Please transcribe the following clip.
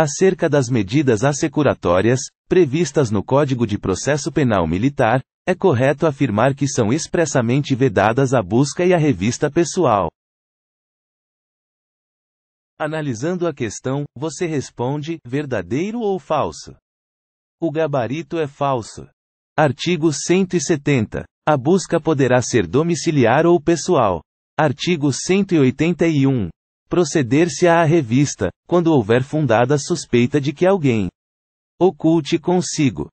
Acerca das medidas assecuratórias, previstas no Código de Processo Penal Militar, é correto afirmar que são expressamente vedadas a busca e a revista pessoal. Analisando a questão, você responde: verdadeiro ou falso? O gabarito é falso. Artigo 170. A busca poderá ser domiciliar ou pessoal. Artigo 181 proceder se à revista, quando houver fundada suspeita de que alguém oculte consigo